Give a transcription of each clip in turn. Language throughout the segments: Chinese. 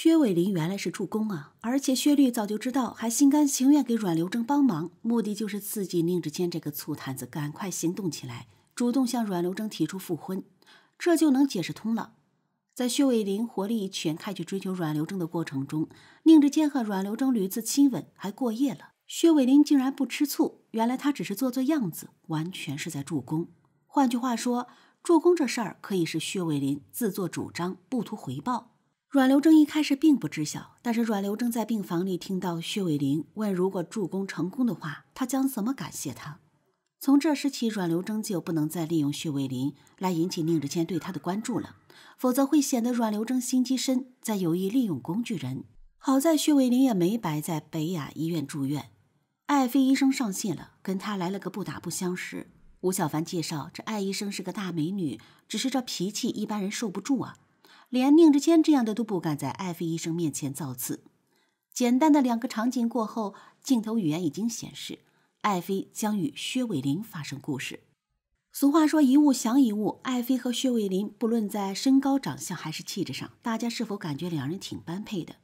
薛伟林原来是助攻啊，而且薛律早就知道，还心甘情愿给阮刘征帮忙，目的就是刺激宁志坚这个醋坛子赶快行动起来，主动向阮刘征提出复婚，这就能解释通了。在薛伟林火力全开去追求阮刘征的过程中，宁志坚和阮刘征屡次亲吻，还过夜了，薛伟林竟然不吃醋，原来他只是做做样子，完全是在助攻。换句话说，助攻这事儿可以是薛伟林自作主张，不图回报。阮流筝一开始并不知晓，但是阮流筝在病房里听到薛伟林问：“如果助攻成功的话，他将怎么感谢他？”从这时起，阮流筝就不能再利用薛伟林来引起宁志谦对他的关注了，否则会显得阮流筝心机深，在有意利用工具人。好在薛伟林也没白在北雅医院住院，艾飞医生上线了，跟他来了个不打不相识。吴小凡介绍，这艾医生是个大美女，只是这脾气一般人受不住啊。连宁志谦这样的都不敢在艾菲医生面前造次。简单的两个场景过后，镜头语言已经显示，艾菲将与薛伟林发生故事。俗话说一物降一物，艾菲和薛伟林不论在身高、长相还是气质上，大家是否感觉两人挺般配的？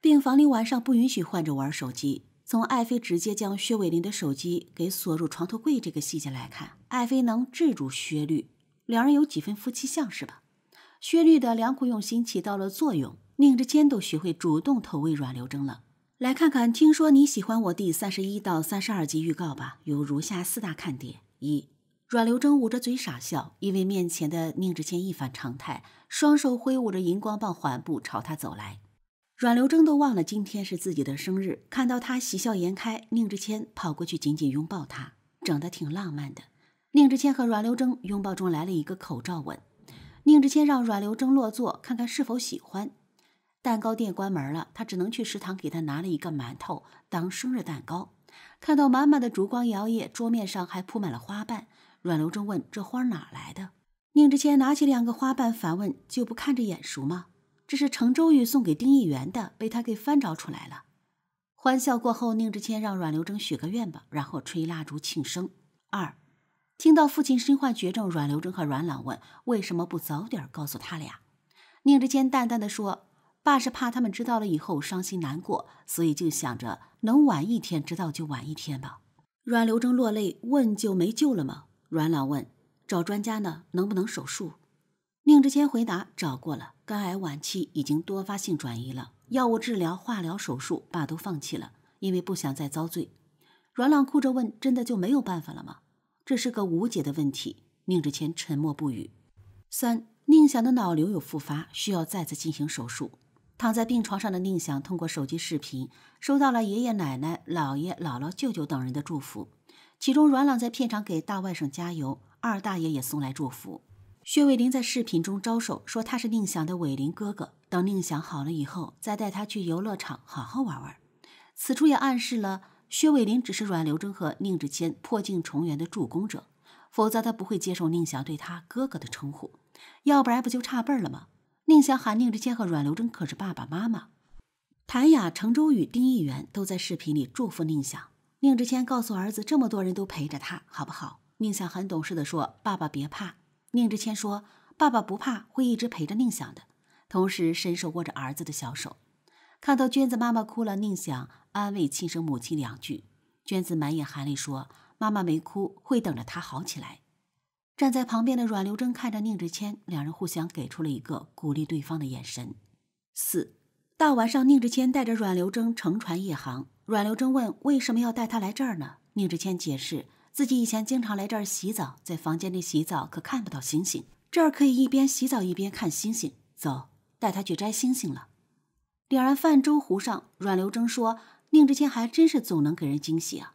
病房里晚上不允许换着玩手机，从艾菲直接将薛伟林的手机给锁入床头柜这个细节来看，艾菲能制住薛律，两人有几分夫妻相是吧？薛律的良苦用心起到了作用，宁志谦都学会主动投喂阮流筝了。来看看，听说你喜欢我第三十一到三十二集预告吧，有如下四大看点：一，阮流筝捂着嘴傻笑，因为面前的宁志谦一反常态，双手挥舞着荧光棒，缓步朝他走来。阮流筝都忘了今天是自己的生日，看到他喜笑颜开，宁志谦跑过去紧紧拥抱他，整得挺浪漫的。宁志谦和阮流筝拥抱中来了一个口罩吻。宁志谦让阮流征落座，看看是否喜欢。蛋糕店关门了，他只能去食堂给他拿了一个馒头当生日蛋糕。看到满满的烛光摇曳，桌面上还铺满了花瓣，阮流征问：“这花哪来的？”宁志谦拿起两个花瓣反问：“就不看着眼熟吗？”这是程周玉送给丁义元的，被他给翻找出来了。欢笑过后，宁志谦让阮流征许个愿吧，然后吹蜡烛庆生。二。听到父亲身患绝症，阮留真和阮朗问：“为什么不早点告诉他俩？”宁志坚淡淡的说：“爸是怕他们知道了以后伤心难过，所以就想着能晚一天知道就晚一天吧。”阮留真落泪问：“就没救了吗？”阮朗问：“找专家呢，能不能手术？”宁志谦回答：“找过了，肝癌晚期已经多发性转移了，药物治疗、化疗、手术，爸都放弃了，因为不想再遭罪。”阮朗哭着问：“真的就没有办法了吗？”这是个无解的问题。宁志谦沉默不语。三，宁想的脑瘤有复发，需要再次进行手术。躺在病床上的宁想，通过手机视频收到了爷爷奶奶、姥爷姥姥、舅舅等人的祝福。其中，阮朗在片场给大外甥加油，二大爷也送来祝福。薛伟林在视频中招手说他是宁想的伟林哥哥，等宁想好了以后再带他去游乐场好好玩玩。此处也暗示了。薛伟林只是阮留筝和宁志谦破镜重圆的助攻者，否则他不会接受宁翔对他哥哥的称呼，要不然不就差辈儿了吗？宁翔喊宁志谦和阮留筝可是爸爸妈妈。谭雅、程周宇、丁一元都在视频里祝福宁翔。宁志谦告诉儿子，这么多人都陪着他，好不好？宁翔很懂事的说：“爸爸别怕。”宁志谦说：“爸爸不怕，会一直陪着宁翔的。”同时伸手握着儿子的小手。看到娟子妈妈哭了，宁想安慰亲生母亲两句。娟子满眼含泪说：“妈妈没哭，会等着她好起来。”站在旁边的阮刘征看着宁志谦，两人互相给出了一个鼓励对方的眼神。四大晚上，宁志谦带着阮刘征乘船夜航。阮刘征问：“为什么要带他来这儿呢？”宁志谦解释：“自己以前经常来这儿洗澡，在房间里洗澡可看不到星星，这儿可以一边洗澡一边看星星。走，带他去摘星星了。”两人泛舟湖上，阮留筝说：“宁之谦还真是总能给人惊喜啊。”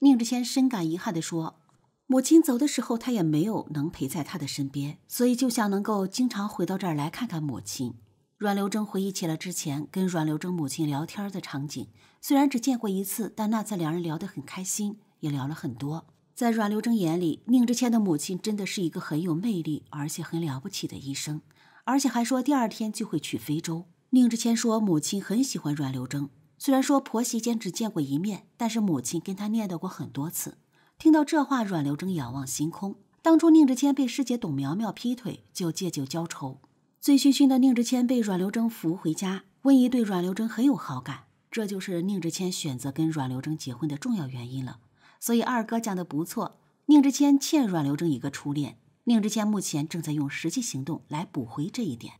宁之谦深感遗憾地说：“母亲走的时候，他也没有能陪在他的身边，所以就想能够经常回到这儿来看看母亲。”阮留筝回忆起了之前跟阮留筝母亲聊天的场景，虽然只见过一次，但那次两人聊得很开心，也聊了很多。在阮留筝眼里，宁之谦的母亲真的是一个很有魅力而且很了不起的医生，而且还说第二天就会去非洲。宁志谦说：“母亲很喜欢阮流筝，虽然说婆媳间只见过一面，但是母亲跟他念叨过很多次。”听到这话，阮流筝仰望星空。当初宁志谦被师姐董苗苗劈腿，就借酒浇愁。醉醺醺的宁志谦被阮流筝扶回家。温姨对阮流筝很有好感，这就是宁志谦选择跟阮流筝结婚的重要原因了。所以二哥讲的不错，宁志谦欠阮流筝一个初恋。宁志谦目前正在用实际行动来补回这一点。